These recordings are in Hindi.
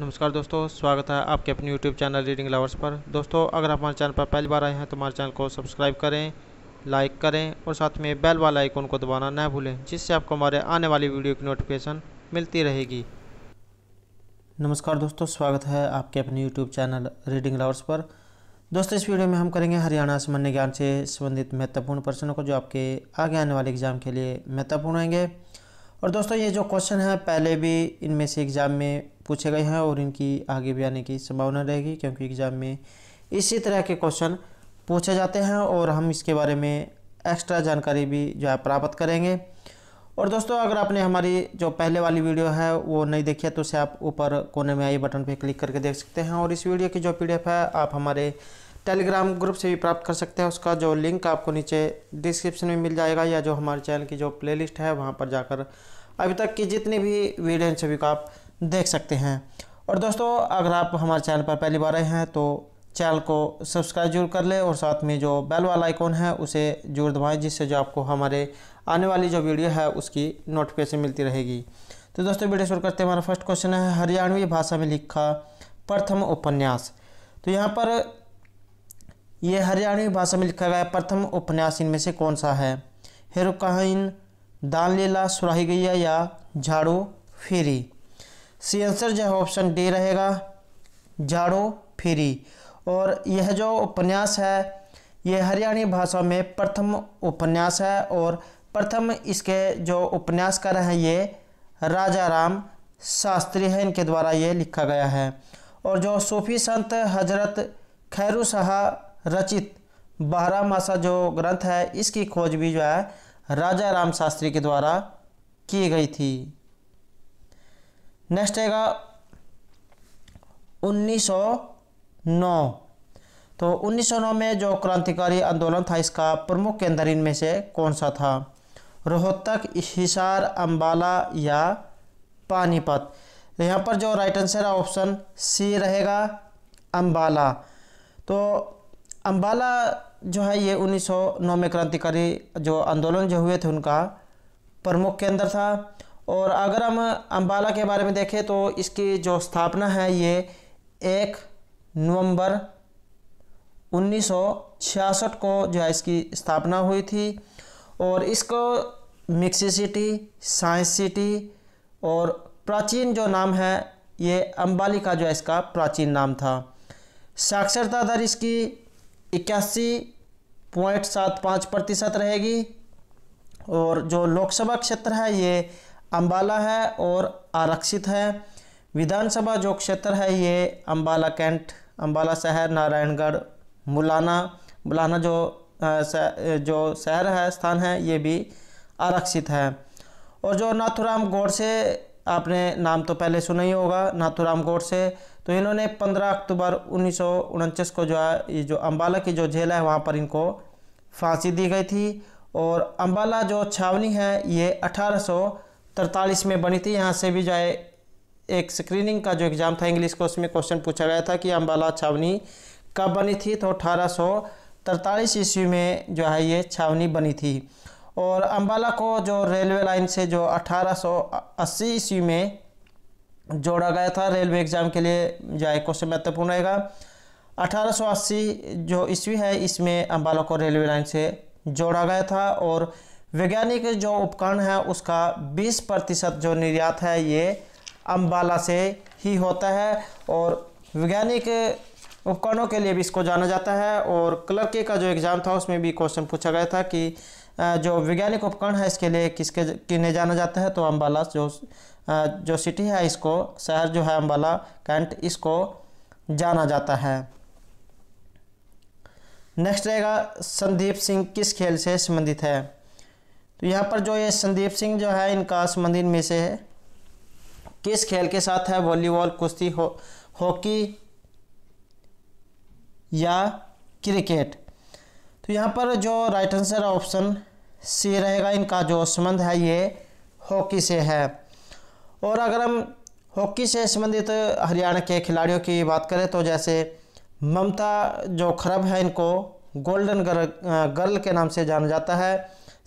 नमस्कार दोस्तों स्वागत है आपके अपने YouTube चैनल रीडिंग लवर्स पर दोस्तों अगर आप हमारे चैनल पर पहली बार आए हैं तो हमारे चैनल को सब्सक्राइब करें लाइक करें और साथ में बेल वाला आइकन को दबाना न भूलें जिससे आपको हमारे आने वाली वीडियो की नोटिफिकेशन मिलती रहेगी नमस्कार दोस्तों स्वागत है आपके अपने यूट्यूब चैनल रीडिंग लवर्स पर दोस्तों इस वीडियो में हम करेंगे हरियाणा सामान्य ज्ञान से संबंधित महत्वपूर्ण प्रश्नों को जो आपके आगे आने वाले एग्जाम के लिए महत्वपूर्ण होंगे और दोस्तों ये जो क्वेश्चन है पहले भी इनमें से एग्ज़ाम में पूछे गए हैं और इनकी आगे भी आने की संभावना रहेगी क्योंकि एग्ज़ाम में इसी तरह के क्वेश्चन पूछे जाते हैं और हम इसके बारे में एक्स्ट्रा जानकारी भी जो है प्राप्त करेंगे और दोस्तों अगर आपने हमारी जो पहले वाली वीडियो है वो नहीं देखी है तो उसे आप ऊपर कोने में आई बटन पर क्लिक करके देख सकते हैं और इस वीडियो की जो पी है आप हमारे टेलीग्राम ग्रुप से भी प्राप्त कर सकते हैं उसका जो लिंक आपको नीचे डिस्क्रिप्शन में मिल जाएगा या जो हमारे चैनल की जो प्लेलिस्ट है वहाँ पर जाकर अभी तक की जितनी भी वीडियो हैं सभी को आप देख सकते हैं और दोस्तों अगर आप हमारे चैनल पर पहली बार आए हैं तो चैनल को सब्सक्राइब जरूर कर लें और साथ में जो बेल वाला आइकॉन है उसे जरूर दबाएं जिससे जो आपको हमारे आने वाली जो वीडियो है उसकी नोटिफिकेशन मिलती रहेगी तो दोस्तों वीडियो शुरू करते हैं हमारा फर्स्ट क्वेश्चन है हरियाणवी भाषा में लिखा प्रथम उपन्यास तो यहाँ पर यह हरियाणवी भाषा में लिखा गया प्रथम उपन्यास इनमें से कौन सा है हेरो दान लीला सुराही गैया या झाड़ू फेरी सी आंसर जो है ऑप्शन डी रहेगा झाड़ू फेरी और यह जो उपन्यास है यह हरियाणवी भाषा में प्रथम उपन्यास है और प्रथम इसके जो उपन्यासकार हैं ये राजा राम शास्त्री हैं इनके द्वारा ये लिखा गया है और जो सूफी संत हजरत खैरू शाह रचित बारह मासा जो ग्रंथ है इसकी खोज भी जो है राजा राम शास्त्री के द्वारा की गई थी नेक्स्ट आएगा 1909 तो 1909 में जो क्रांतिकारी आंदोलन था इसका प्रमुख केंद्र इनमें से कौन सा था रोहतक हिसार अंबाला या पानीपत यहाँ पर जो राइट आंसर है ऑप्शन सी रहेगा अंबाला तो अम्बाला जो है ये 1909 में क्रांतिकारी जो आंदोलन जो हुए थे उनका प्रमुख केंद्र था और अगर हम अम्बाला के बारे में देखें तो इसकी जो स्थापना है ये एक नवंबर 1966 को जो है इसकी स्थापना हुई थी और इसको मिक्सी सिटी साइंस सिटी और प्राचीन जो नाम है ये अम्बाली का जो है इसका प्राचीन नाम था साक्षरता दर इसकी इक्यासी पॉइंट सात पाँच प्रतिशत रहेगी और जो लोकसभा क्षेत्र है ये अम्बाला है और आरक्षित है विधानसभा जो क्षेत्र है ये अम्बाला कैंट अम्बाला शहर नारायणगढ़ मुलाना मुलाना जो जो शहर है स्थान है ये भी आरक्षित है और जो नाथुराम गौड़ से आपने नाम तो पहले सुना ही होगा नाथुराम गौड़ से तो इन्होंने 15 अक्टूबर उन्नीस को जो है ये जो अम्बाला की जो जेल है वहाँ पर इनको फांसी दी गई थी और अम्बाला जो छावनी है ये 1843 में बनी थी यहाँ से भी जो है एक स्क्रीनिंग का जो एग्ज़ाम था इंग्लिश का उसमें क्वेश्चन पूछा गया था कि अम्बाला छावनी कब बनी थी तो अठारह ईस्वी में जो है ये छावनी बनी थी और अम्बाला को जो रेलवे लाइन से जो 1880 ईस्वी में जोड़ा गया था रेलवे एग्ज़ाम के लिए जाए क्वेश्चन महत्वपूर्ण रहेगा अठारह जो ईस्वी है इसमें अम्बाला को रेलवे लाइन से जोड़ा गया था और वैज्ञानिक जो उपकरण है उसका 20 प्रतिशत जो निर्यात है ये अम्बाला से ही होता है और वैज्ञानिक उपकरणों के लिए भी इसको जाना जाता है और क्लर्के का जो एग्ज़ाम था उसमें भी क्वेश्चन पूछा गया था कि जो वैज्ञानिक उपकरण है इसके लिए किसके किन्हें जाना जाता है तो अम्बाला जो जो सिटी है इसको शहर जो है अम्बाला कैंट इसको जाना जाता है नेक्स्ट रहेगा संदीप सिंह किस खेल से संबंधित है तो यहाँ पर जो ये संदीप सिंह जो है इनका संबंधित में से है किस खेल के साथ है वॉलीबॉल कुश्ती हो या क्रिकेट तो यहाँ पर जो राइट आंसर ऑप्शन सी रहेगा इनका जो संबंध है ये हॉकी से है और अगर हम हॉकी से संबंधित तो हरियाणा के खिलाड़ियों की बात करें तो जैसे ममता जो खरब है इनको गोल्डन गर्ल गर्ल के नाम से जाना जाता है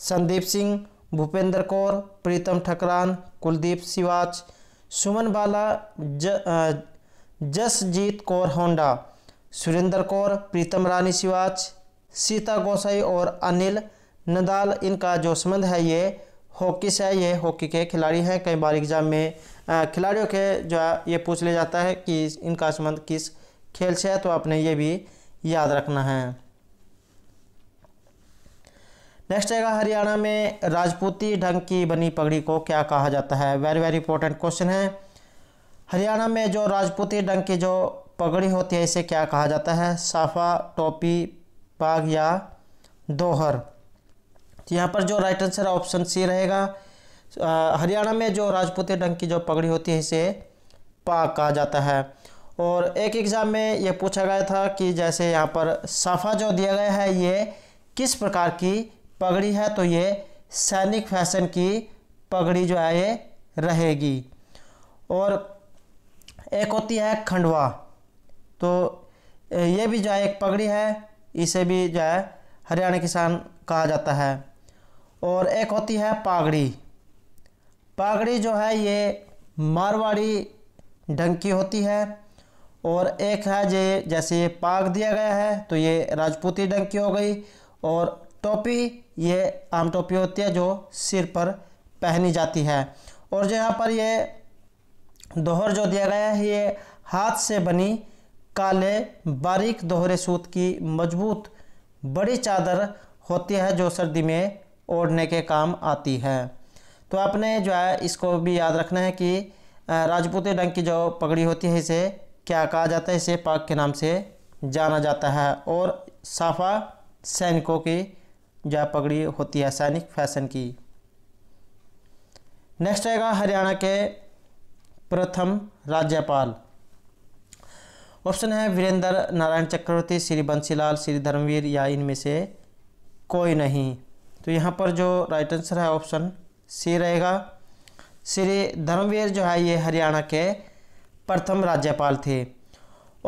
संदीप सिंह भूपेंद्र कौर प्रीतम ठकरान कुलदीप सिवाच सुमन बाला ज जसजीत कौर होंडा सुरेंद्र कौर प्रीतम रानी सिवाच सीता गोसाई और अनिल नदाल इनका जो संबंध है ये हॉकी से ये हॉकी के खिलाड़ी हैं कई बार एग्जाम में खिलाड़ियों के जो है ये पूछ लिया जाता है कि इनका संबंध किस खेल से है तो आपने ये भी याद रखना है नेक्स्ट आएगा हरियाणा में राजपूती ढंग की बनी पगड़ी को क्या कहा जाता है वेरी वेरी इंपॉर्टेंट क्वेश्चन है हरियाणा में जो राजपूती ढंग की जो पगड़ी होती है इसे क्या कहा जाता है साफा टोपी बाग या दोहर तो यहाँ पर जो राइट आंसर ऑप्शन सी रहेगा हरियाणा में जो राजपूत ढंग की जो पगड़ी होती है इसे पाग कहा जाता है और एक एग्ज़ाम में यह पूछा गया था कि जैसे यहाँ पर साफा जो दिया गया है ये किस प्रकार की पगड़ी है तो ये सैनिक फैशन की पगड़ी जो है ये रहेगी और एक होती है खंडवा तो ये भी जो है एक पगड़ी है इसे भी जो है हरियाणा किसान कहा जाता है और एक होती है पागड़ी पागड़ी जो है ये मारवाड़ी ढंग की होती है और एक है जे जैसे ये पाग दिया गया है तो ये राजपूती ढंग की हो गई और टोपी ये आम टोपी होती है जो सिर पर पहनी जाती है और जो यहाँ पर ये दोहर जो दिया गया है ये हाथ से बनी काले बारीक दोहरे सूत की मजबूत बड़ी चादर होती है जो सर्दी में ओढ़ने के काम आती है तो आपने जो है इसको भी याद रखना है कि राजपूती रंग की जो पगड़ी होती है इसे क्या कहा जाता है इसे पाक के नाम से जाना जाता है और साफा सैनिकों की जो पगड़ी होती है सैनिक फैशन की नेक्स्ट आएगा हरियाणा के प्रथम राज्यपाल ऑप्शन है वीरेंद्र नारायण चक्रवर्ती श्री बंसीलाल श्री धर्मवीर या इनमें से कोई नहीं तो यहाँ पर जो राइट आंसर है ऑप्शन सी रहेगा श्री धर्मवीर जो है ये हरियाणा के प्रथम राज्यपाल थे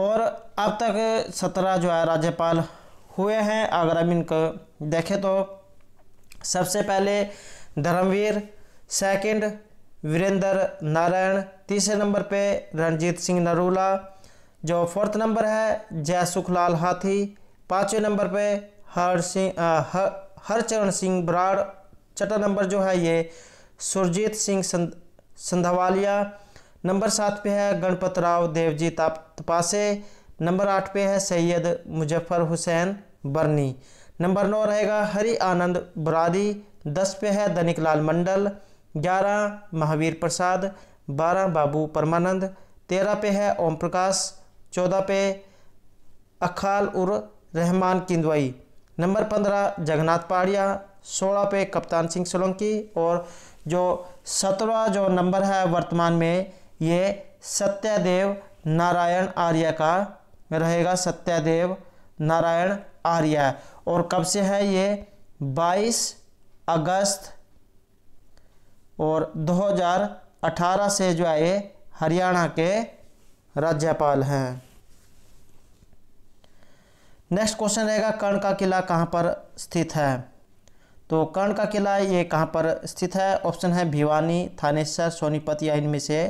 और अब तक सत्रह जो है राज्यपाल हुए हैं अगर हम इनको देखें तो सबसे पहले धर्मवीर सेकंड वीरेंद्र नारायण तीसरे नंबर पे रणजीत सिंह नरूला जो फोर्थ नंबर है जय सुखलाल हाथी पाँचवें नंबर पे हर सिंह हर हरचरण सिंह बराड़ छठा नंबर जो है ये सुरजीत सिंह संधवालिया नंबर सात पे है गणपत राव देवजी ताप तपासे नंबर आठ पे है सैयद मुजफ्फर हुसैन बर्नी नंबर नौ रहेगा हरि आनंद बरादी दस पे है दनिक लाल मंडल ग्यारह महावीर प्रसाद बारह बाबू परमानंद तेरह पे है ओम प्रकाश चौदह पे अखाल उर रहमान किंदवाई नंबर पंद्रह जगन्नाथ पाड़िया सोलह पे कप्तान सिंह सोलंकी और जो सत्रह जो नंबर है वर्तमान में ये सत्यादेव नारायण आर्य का रहेगा सत्यादेव नारायण आर्य और कब से है ये 22 अगस्त और 2018 से जो है हरियाणा के राज्यपाल हैं नेक्स्ट क्वेश्चन रहेगा कर्ण का किला कहाँ पर स्थित है तो कर्ण का किला ये कहाँ पर स्थित है ऑप्शन है भिवानी थानेसर सोनीपत या इनमें से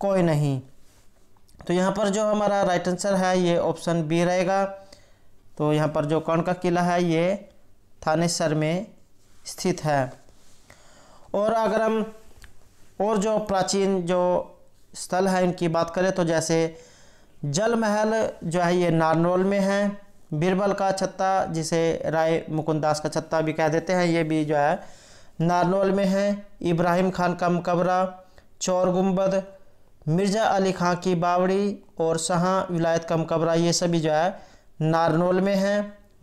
कोई नहीं तो यहाँ पर जो हमारा राइट आंसर है ये ऑप्शन बी रहेगा तो यहाँ पर जो कर्ण का किला है ये थानेसर में स्थित है और अगर हम और जो प्राचीन जो स्थल हैं इनकी बात करें तो जैसे जल महल जो है ये नारनौल में है बीरबल का छत्ता जिसे राय मुकुंदास का छत्ता भी कह देते हैं ये भी जो है नारनौल में है इब्राहिम खान का मकबरा चौर गुम्बद मिर्ज़ा अली खां की बावड़ी और शाह विलायत का मकबरा ये सभी जो है नारनौल में है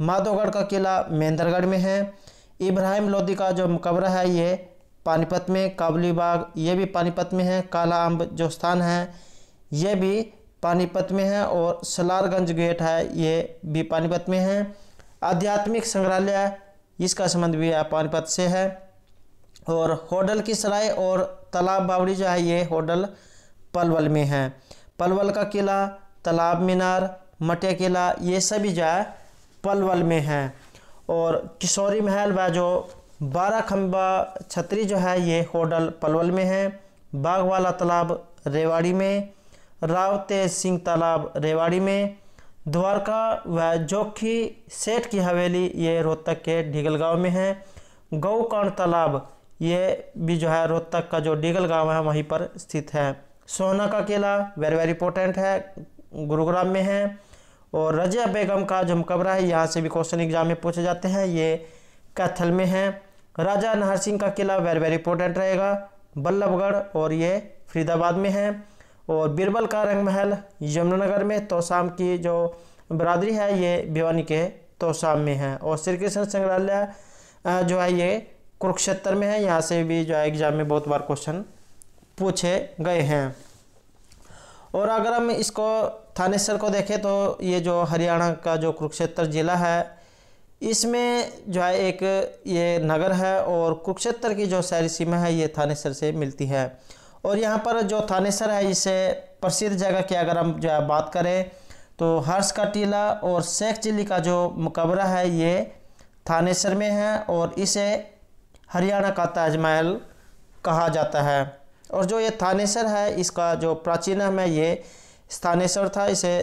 माधोगढ़ का किला महेंद्रगढ़ में है इब्राहिम लोधी का जो मकबरा है ये पानीपत में काबुली बाग ये भी पानीपत में है काला अम्ब जो स्थान है ये भी पानीपत में है और सलारगंज गेट है ये भी पानीपत में है आध्यात्मिक संग्रहालय इसका संबंध भी पानीपत से है और होडल की सराय और तालाब बावड़ी जो है ये होडल पलवल में है पलवल का किला तालाब मीनार मटिया किला ये सभी जो है पलवल में है और किशोरी महल व जो बारह खम्बा छतरी जो है ये होडल पलवल में है बागवाला तालाब रेवाड़ी में रावते सिंह तालाब रेवाड़ी में द्वारका व जोखी सेठ की हवेली ये रोहतक के ढीगल गांव में है गौकर्ण तालाब ये भी जो है रोहतक का जो डीगल गांव है वहीं पर स्थित है सोना का किला वेरी वेरी इंपॉर्टेंट है गुरुग्राम में है और रजिया बेगम का जो मकबरा है यहाँ से भी क्वेश्चन एग्जाम में पूछे जाते हैं ये कैथल में है राजा नहर सिंह का किला वेरी वेरी इंपॉर्टेंट रहेगा बल्लभगढ़ और ये फरीदाबाद में है और बीरबल का रंग महल यमुनानगर में तोसाम की जो बरादरी है ये भिवानी के तोसाम में है और श्री कृष्ण संग्रहालय जो है ये कुरुक्षेत्र में है यहाँ से भी जो है एग्जाम में बहुत बार क्वेश्चन पूछे गए हैं और अगर हम इसको थानेसर को देखें तो ये जो हरियाणा का जो कुरुक्षेत्र ज़िला है इसमें जो है एक ये नगर है और कुक्षेत्र की जो शहरी सीमा है ये थानेसर से मिलती है और यहाँ पर जो थानेसर है इसे प्रसिद्ध जगह की अगर हम जो है बात करें तो हर्ष का टीला और शेख चिल्ली का जो मकबरा है ये थानेसर में है और इसे हरियाणा का ताजमहल कहा जाता है और जो ये थानेसर है इसका जो प्राचीन नाम है ये स्थानेश्वर था इसे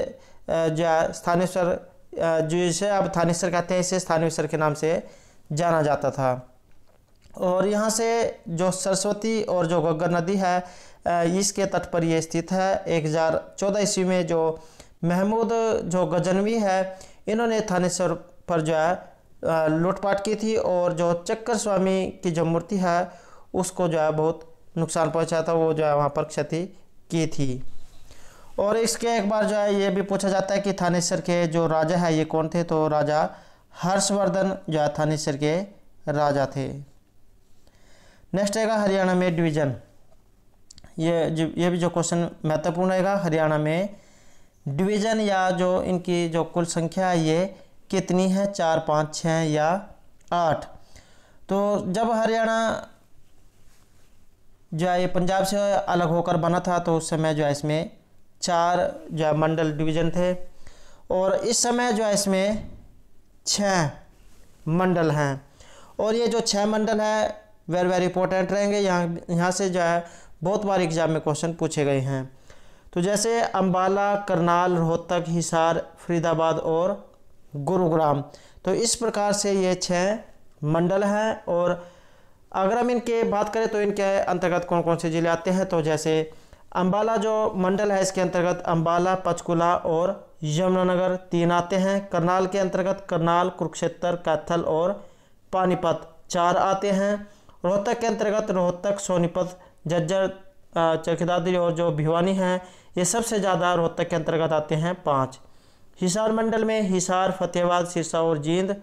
जो स्थानेश्वर जो इसे अब सर कहते हैं इसे सर के नाम से जाना जाता था और यहाँ से जो सरस्वती और जो गग्गर नदी है इसके तट पर ये स्थित है एक हज़ार चौदह ईस्वी में जो महमूद जो गजनवी है इन्होंने थानेश्वर पर जो है लूटपाट की थी और जो चक्कर स्वामी की जो मूर्ति है उसको जो है बहुत नुकसान पहुंचा था वो जो है वहाँ पर क्षति की थी और इसके एक बार जो है ये भी पूछा जाता है कि थानेश्वर के जो राजा है ये कौन थे तो राजा हर्षवर्धन जो है थानेश्वर के राजा थे नेक्स्ट आएगा हरियाणा में डिवीजन ये ये भी जो क्वेश्चन महत्वपूर्ण रहेगा हरियाणा में डिवीजन या जो इनकी जो कुल संख्या है ये कितनी है चार पाँच छः या आठ तो जब हरियाणा जो है ये पंजाब से अलग होकर बना था तो उस समय जो है इसमें चार जो है मंडल डिवीज़न थे और इस समय जो है इसमें छः मंडल हैं और ये जो छः मंडल है वेरी वेरी इंपॉर्टेंट रहेंगे यहाँ यहाँ से जो है बहुत बार एग्जाम में क्वेश्चन पूछे गए हैं तो जैसे अम्बाला करनाल रोहतक हिसार फरीदाबाद और गुरुग्राम तो इस प्रकार से ये छः मंडल हैं और अगर हम इनके बात करें तो इनके अंतर्गत कौन कौन से ज़िले आते हैं तो जैसे अम्बाला जो मंडल है इसके अंतर्गत अम्बाला पचकुला और यमुनानगर तीन आते हैं करनाल के अंतर्गत करनाल कुरुक्षेत्र कैथल और पानीपत चार आते हैं रोहतक के अंतर्गत रोहतक सोनीपत जज्जर चरखिदादरी और जो भिवानी हैं ये सबसे ज़्यादा रोहतक के अंतर्गत आते हैं पाँच हिसार मंडल में हिसार फतेहाबाद सिरसा और जींद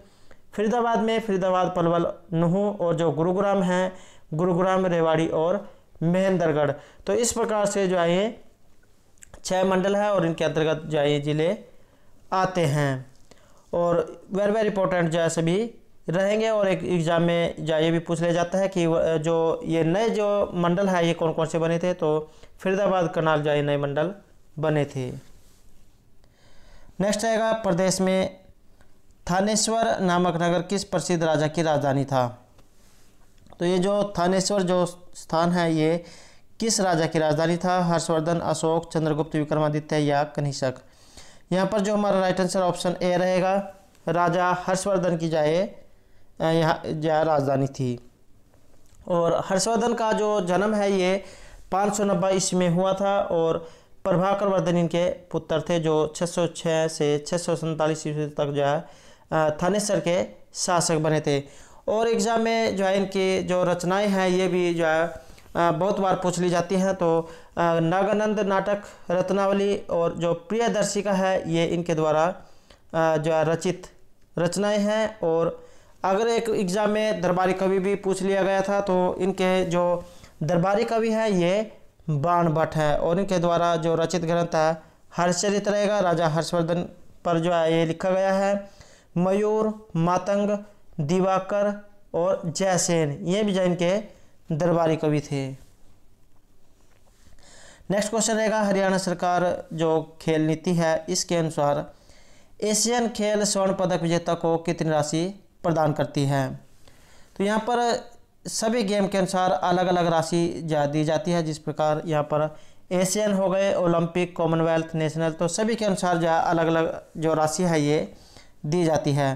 फरीदाबाद में फरीदाबाद पलवल नूह और जो गुरुग्राम हैं गुरुग्राम रेवाड़ी और महेंद्रगढ़ तो इस प्रकार से जो है ये छः मंडल है और इनके अंतर्गत जो है ज़िले आते हैं और वेरी वेरी इंपॉर्टेंट जो है सभी रहेंगे और एक एग्ज़ाम में जो ये भी पूछ लिया जाता है कि जो ये नए जो मंडल है ये कौन कौन से बने थे तो फरीदाबाद करनाल जो नए मंडल बने थे नेक्स्ट आएगा प्रदेश में थानेश्वर नामक नगर किस प्रसिद्ध राजा की राजधानी था तो ये जो थानेश्वर जो स्थान है ये किस राजा की राजधानी था हर्षवर्धन अशोक चंद्रगुप्त विक्रमादित्य या कनिषक यहाँ पर जो हमारा राइट आंसर ऑप्शन ए रहेगा राजा हर्षवर्धन की जाए यहाँ यह राजधानी थी और हर्षवर्धन का जो जन्म है ये पाँच सौ नब्बे ईस्वी में हुआ था और प्रभाकर वर्धन इनके पुत्र थे जो 606 से छः सौ ईस्वी तक जो है थानेश्वर के शासक बने थे और एग्ज़ाम में जो है इनकी जो रचनाएं हैं ये भी जो है बहुत बार पूछ ली जाती हैं तो नागानंद नाटक रत्नावली और जो प्रियदर्शिका है ये इनके द्वारा जो है रचित रचनाएं हैं और अगर एक एग्ज़ाम में दरबारी कवि भी पूछ लिया गया था तो इनके जो दरबारी कवि हैं ये बाण भट्ट है और इनके द्वारा जो रचित ग्रंथ है हर्षचरित रहेगा राजा हर्षवर्धन पर जो है ये लिखा गया है मयूर मातंग दिवाकर और जयसेन ये भी जैन के दरबारी कवि थे नेक्स्ट क्वेश्चन रहेगा हरियाणा सरकार जो खेल नीति है इसके अनुसार एशियन खेल स्वर्ण पदक विजेता को कितनी राशि प्रदान करती है तो यहाँ पर सभी गेम के अनुसार अलग अलग राशि जा दी जाती है जिस प्रकार यहाँ पर एशियन हो गए ओलंपिक कॉमनवेल्थ नेशनल तो सभी के अनुसार जो अलग अलग जो राशि है ये दी जाती है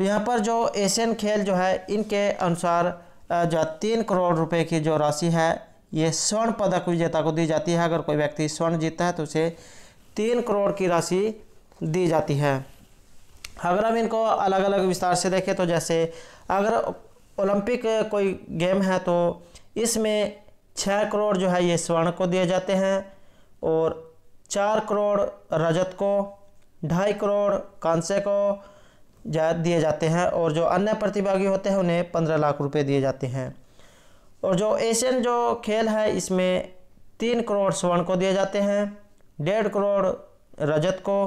तो यहाँ पर जो एशियन खेल जो है इनके अनुसार जो तीन करोड़ रुपए की जो राशि है ये स्वर्ण पदक विजेता को दी जाती है अगर कोई व्यक्ति स्वर्ण जीतता है तो उसे तीन करोड़ की राशि दी जाती है अगर हम इनको अलग अलग विस्तार से देखें तो जैसे अगर ओलंपिक कोई गेम है तो इसमें छः करोड़ जो है ये स्वर्ण को दिए जाते हैं और चार करोड़ रजत को ढाई करोड़ कांसे को जा दिए जाते हैं और जो अन्य प्रतिभागी होते हैं उन्हें पंद्रह लाख रुपए दिए जाते हैं और जो एशियन जो खेल है इसमें तीन करोड़ स्वर्ण को दिए जाते हैं डेढ़ करोड़ रजत को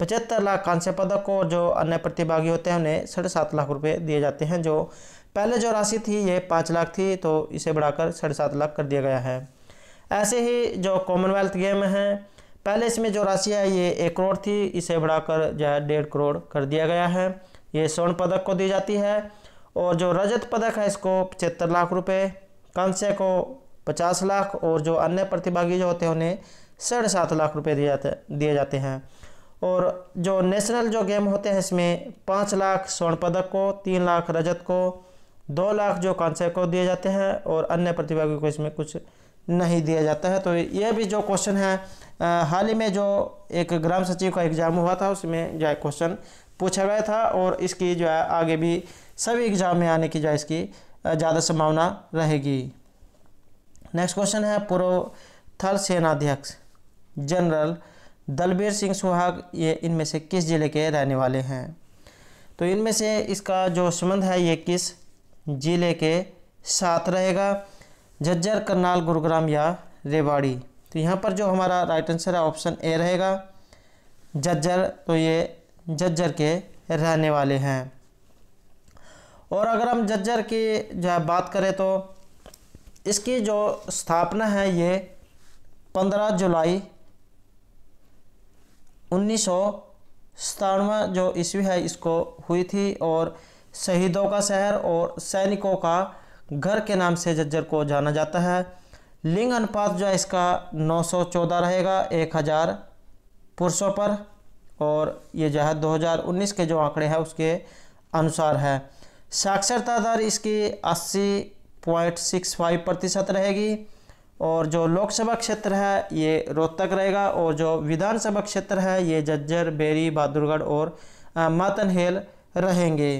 पचहत्तर लाख कांस्य पदक को और जो अन्य प्रतिभागी होते हैं उन्हें साढ़े सात लाख रुपए दिए जाते हैं जो पहले जो राशि थी ये पाँच लाख थी तो इसे बढ़ाकर साढ़े सात लाख कर दिया गया है ऐसे ही जो कॉमनवेल्थ गेम हैं पहले इसमें जो राशि है ये एक करोड़ थी इसे बढ़ाकर जो है डेढ़ करोड़ कर दिया गया है ये स्वर्ण पदक को दी जाती है और जो रजत पदक है इसको पचहत्तर लाख रुपये कांस्य को पचास लाख और जो अन्य प्रतिभागी जो होते हैं उन्हें साढ़े सात लाख रुपये दिए जाते दिए जाते हैं और जो नेशनल जो गेम होते हैं इसमें पाँच लाख स्वर्ण पदक को तीन लाख रजत को दो लाख जो कांसे को दिए जाते हैं और अन्य प्रतिभागी को इसमें कुछ नहीं दिया जाता है तो यह भी जो क्वेश्चन है हाल ही में जो एक ग्राम सचिव का एग्ज़ाम हुआ था उसमें जो है क्वेश्चन पूछा गया था और इसकी जो है आगे भी सभी एग्ज़ाम में आने की जो है इसकी ज़्यादा संभावना रहेगी नेक्स्ट क्वेश्चन है पूर्व थल सेनाध्यक्ष जनरल दलबीर सिंह सुहाग ये इनमें से किस ज़िले के रहने वाले हैं तो इनमें से इसका जो संबंध है ये किस ज़िले के साथ रहेगा झज्जर करनाल गुरुग्राम या रेवाड़ी तो यहाँ पर जो हमारा राइट आंसर है ऑप्शन ए रहेगा झज्जर तो ये झज्जर के रहने वाले हैं और अगर हम झज्जर की जो है बात करें तो इसकी जो स्थापना है ये 15 जुलाई उन्नीस जो ईस्वी है इसको हुई थी और शहीदों का शहर और सैनिकों का घर के नाम से जज्जर को जाना जाता है लिंग अनुपात जो है इसका 914 रहेगा 1000 पुरुषों पर और ये जो है 2019 के जो आंकड़े हैं उसके अनुसार है साक्षरता दर इसकी 80.65 प्रतिशत रहेगी और जो लोकसभा क्षेत्र है ये रोहतक रहेगा और जो विधानसभा क्षेत्र है ये जज्जर बेरी बहादुरगढ़ और मातनहेल रहेंगे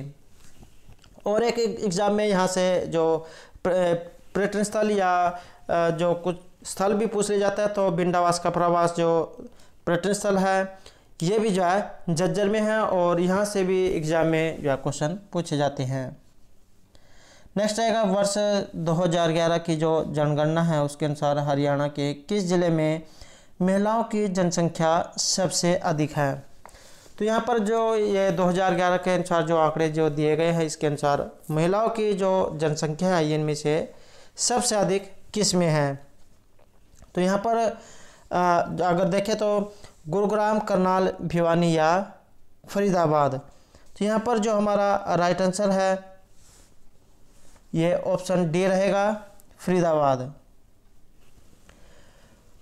और एक एग्ज़ाम में यहाँ से जो पर्यटन स्थल या जो कुछ स्थल भी पूछ लिया जाता है तो बिंडावास का प्रवास जो पर्यटन स्थल है ये भी जो है जज्जर में है और यहाँ से भी एग्ज़ाम में जो है क्वेश्चन पूछे जाते हैं नेक्स्ट आएगा वर्ष 2011 की जो जनगणना है उसके अनुसार हरियाणा के किस ज़िले में महिलाओं की जनसंख्या सबसे अधिक है तो यहाँ पर जो ये 2011 के अनुसार जो आंकड़े जो दिए गए हैं इसके अनुसार महिलाओं की जो जनसंख्या है इनमें से सबसे अधिक किस में है तो यहाँ पर अगर देखें तो गुरुग्राम करनाल भिवानी या फरीदाबाद तो यहाँ पर जो हमारा राइट आंसर है ये ऑप्शन डी रहेगा फरीदाबाद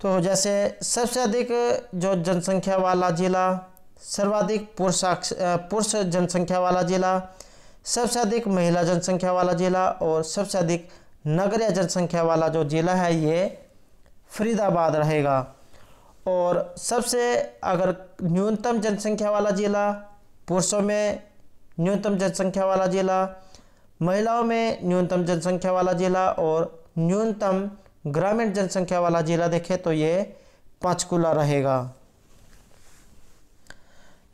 तो जैसे सबसे अधिक जो जनसंख्या वाला ज़िला सर्वाधिक पुरुषाक्ष पुरुष जनसंख्या वाला जिला सबसे अधिक महिला जनसंख्या वाला जिला और सबसे अधिक नगरीय जनसंख्या वाला जो जिला है ये फरीदाबाद रहेगा और सबसे अगर न्यूनतम जनसंख्या वाला जिला पुरुषों में न्यूनतम जनसंख्या वाला जिला महिलाओं में न्यूनतम जनसंख्या वाला जिला और न्यूनतम ग्रामीण जनसंख्या वाला जिला देखें तो ये पंचकूला रहेगा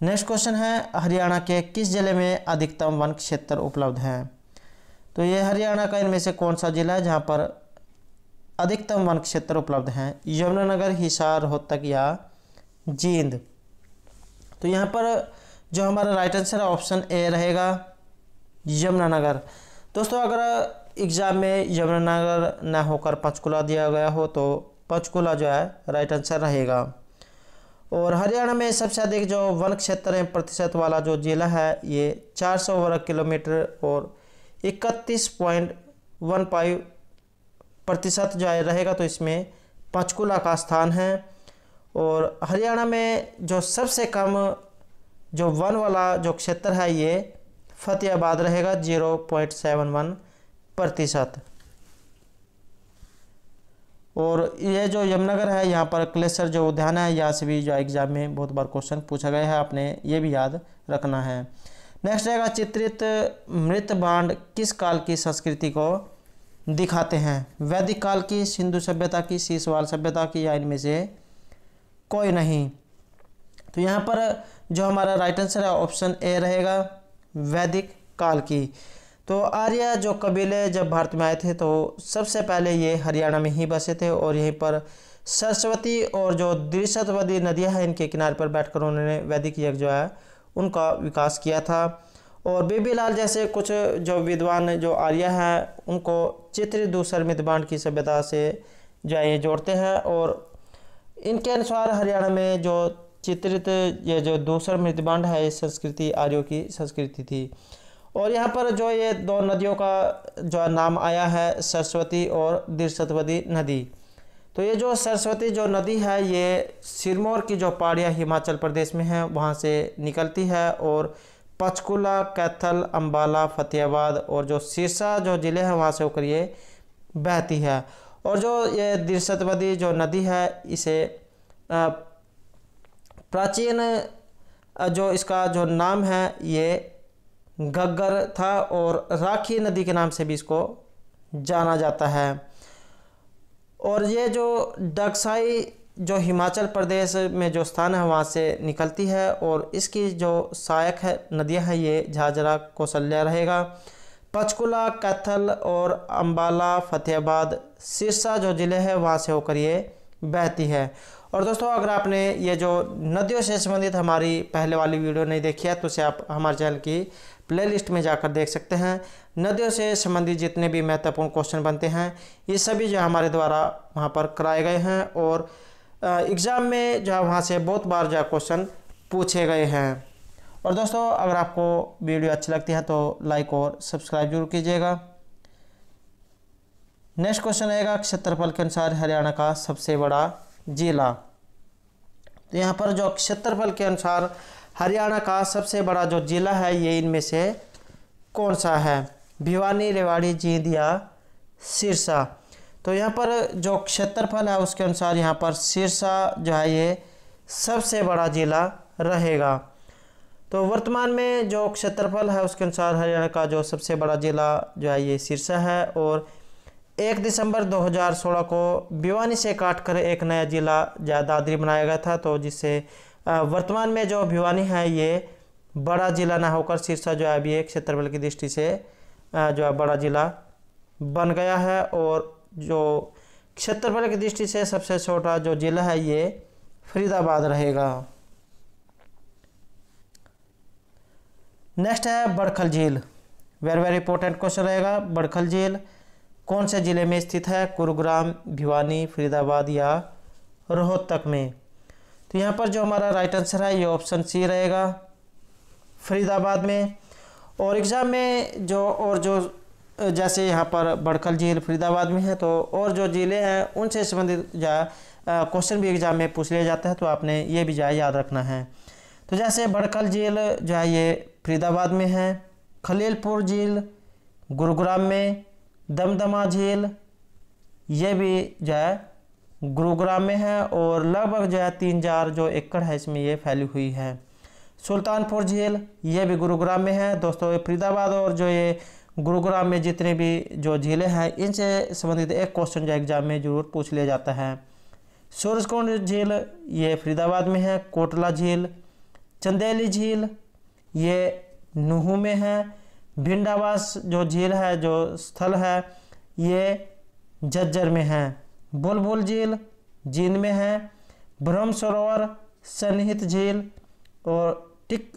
नेक्स्ट क्वेश्चन है हरियाणा के किस जिले में अधिकतम वन क्षेत्र उपलब्ध हैं तो ये हरियाणा का इनमें से कौन सा जिला है जहाँ पर अधिकतम वन क्षेत्र उपलब्ध हैं यमुनानगर हिसार रोहतक या जींद तो यहाँ पर जो हमारा राइट आंसर है ऑप्शन ए रहेगा यमुनानगर दोस्तों अगर एग्ज़ाम में यमुनानगर न होकर पंचकुला दिया गया हो तो पंचकुला जो है राइट आंसर रहेगा और हरियाणा में सबसे अधिक जो वन क्षेत्र है प्रतिशत वाला जो जिला है ये 400 वर्ग किलोमीटर और इकतीस पॉइंट वन फाइव प्रतिशत जो है रहेगा तो इसमें पंचकूला का स्थान है और हरियाणा में जो सबसे कम जो वन वाला जो क्षेत्र है ये फतेहाबाद रहेगा जीरो पॉइंट सेवन वन प्रतिशत और ये जो यमुनगर है यहाँ पर क्लेसर जो उद्यान है यहाँ से भी जो एग्जाम में बहुत बार क्वेश्चन पूछा गया है आपने ये भी याद रखना है नेक्स्ट रहेगा चित्रित मृत बांड किस काल की संस्कृति को दिखाते हैं वैदिक काल की सिंधु सभ्यता की शीशवाल सभ्यता की या इनमें से कोई नहीं तो यहाँ पर जो हमारा राइट आंसर है ऑप्शन ए रहेगा वैदिक काल की तो आर्य जो कबीले जब भारत में आए थे तो सबसे पहले ये हरियाणा में ही बसे थे और यहीं पर सरस्वती और जो द्विशतवदी नदियाँ हैं इनके किनारे पर बैठकर उन्होंने वैदिक यज्ञ जो है उनका विकास किया था और बेबीलाल जैसे कुछ जो विद्वान जो आर्य हैं उनको दूसर सर्मितबाण की सभ्यता से जो है ये जोड़ते हैं और इनके अनुसार हरियाणा में जो चित्रित ये जो दूसर मृतबांड है ये संस्कृति आर्यों की संस्कृति थी और यहाँ पर जो ये दो नदियों का जो नाम आया है सरस्वती और दीर्सतवती नदी तो ये जो सरस्वती जो नदी है ये सिरमौर की जो पहाड़ियाँ हिमाचल प्रदेश में है वहाँ से निकलती है और पचकुला कैथल अम्बाला फतेहाबाद और जो सिरसा जो ज़िले हैं वहाँ से होकर ये बहती है और जो ये दीर्सतवती जो नदी है इसे प्राचीन जो इसका जो नाम है ये गग्गर था और राखी नदी के नाम से भी इसको जाना जाता है और ये जो डगसाई जो हिमाचल प्रदेश में जो स्थान है वहाँ से निकलती है और इसकी जो सहायक है नदियाँ हैं ये झाझरा कौशल्या रहेगा पचकुला कैथल और अम्बाला फतेहाबाद सिरसा जो ज़िले है वहाँ से होकर ये बहती है और दोस्तों अगर आपने ये जो नदियों से संबंधित हमारी पहले वाली वीडियो नहीं देखी है तो उसे आप हमारे चैनल की प्लेलिस्ट में जाकर देख सकते हैं नदियों से संबंधित जितने भी महत्वपूर्ण क्वेश्चन बनते हैं ये सभी जो हमारे द्वारा वहाँ पर कराए गए हैं और एग्ज़ाम में जो वहाँ से बहुत बार जो क्वेश्चन पूछे गए हैं और दोस्तों अगर आपको वीडियो अच्छी लगती है तो लाइक और सब्सक्राइब जरूर कीजिएगा नेक्स्ट क्वेश्चन आएगा क्षेत्रफल के अनुसार हरियाणा का सबसे बड़ा जिला तो यहाँ पर जो क्षेत्रफल के अनुसार हरियाणा का सबसे बड़ा जो ज़िला है ये इनमें से कौन सा है भिवानी रेवाड़ी जींद या सिरसा तो यहाँ पर जो क्षेत्रफल है उसके अनुसार यहाँ पर सिरसा जो है ये सबसे बड़ा ज़िला रहेगा तो वर्तमान में जो क्षेत्रफल है उसके अनुसार हरियाणा का जो सबसे बड़ा ज़िला जो है ये सिरसा है और एक दिसंबर 2016 को भिवानी से काटकर एक नया ज़िला दादरी बनाया गया था तो जिससे वर्तमान में जो भिवानी है ये बड़ा जिला ना होकर सिरसा जो है अभी एक क्षेत्रफल की दृष्टि से जो है बड़ा जिला बन गया है और जो क्षेत्रफल की दृष्टि से सबसे छोटा जो जिला है ये फरीदाबाद रहेगा नेक्स्ट है बड़खल झील वेरी वेरी इंपॉर्टेंट क्वेश्चन रहेगा बड़खल झील कौन से ज़िले में स्थित है गुरुग्राम भिवानी फरीदाबाद या रोहतक में तो यहाँ पर जो हमारा राइट आंसर है ये ऑप्शन सी रहेगा फरीदाबाद में और एग्ज़ाम में जो और जो जैसे यहाँ पर बड़खल झील फरीदाबाद में है तो और जो ज़िले हैं उनसे संबंधित जो क्वेश्चन भी एग्ज़ाम में पूछ लिया जाता है तो आपने ये भी जो याद रखना है तो जैसे बड़खल झील जो है ये फरीदाबाद में है खलीलपुर झील गुरुग्राम में दमदमा झील ये भी जो है गुरुग्राम में है और लगभग जो है तीन चार जो एकड़ है इसमें ये फैली हुई है सुल्तानपुर झील ये भी गुरुग्राम में है दोस्तों फरीदाबाद और जो ये गुरुग्राम में जितने भी जो झीलें हैं इनसे संबंधित एक क्वेश्चन जो एग्जाम में जरूर पूछ लिया जाता है सूरजकुंड झील ये फरीदाबाद में है कोटला झील चंदेली झील ये नूहू में है भिंडावास जो झील है जो स्थल है ये जज्जर में है बुलबुल झील जींद में है ब्रह्म सरोवर सन्निहित झील और टिक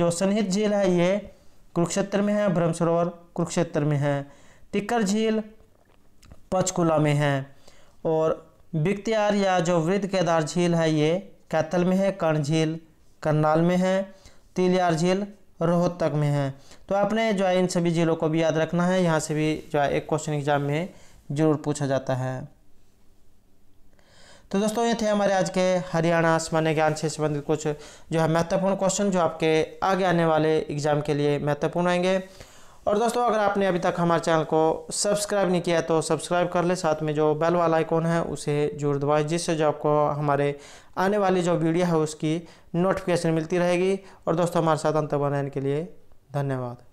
जो सन्निहित झील है ये कुरुक्षेत्र में है ब्रह्म सरोवर कुरुक्षेत्र में है टिक्कर झील पचकुला में है और बिख्तियार या जो वृद्ध केदार झील है ये कैथल में है कर्ण झील करनाल में है तिलियार झील रोहतक में है तो आपने जो है इन सभी झीलों को भी याद रखना है यहाँ से भी जो है एक क्वेश्चन एग्जाम में ज़रूर पूछा जाता है तो दोस्तों ये थे हमारे आज के हरियाणा सामान्य ज्ञान से संबंधित कुछ जो है महत्वपूर्ण क्वेश्चन जो आपके आगे आने वाले एग्जाम के लिए महत्वपूर्ण आएंगे और दोस्तों अगर आपने अभी तक हमारे चैनल को सब्सक्राइब नहीं किया तो सब्सक्राइब कर ले साथ में जो बेल वाला आइकॉन है उसे जोड़ दबाए जिससे जो आपको हमारे आने वाली जो वीडियो है उसकी नोटिफिकेशन मिलती रहेगी और दोस्तों हमारे साथ अंत बनाने के लिए धन्यवाद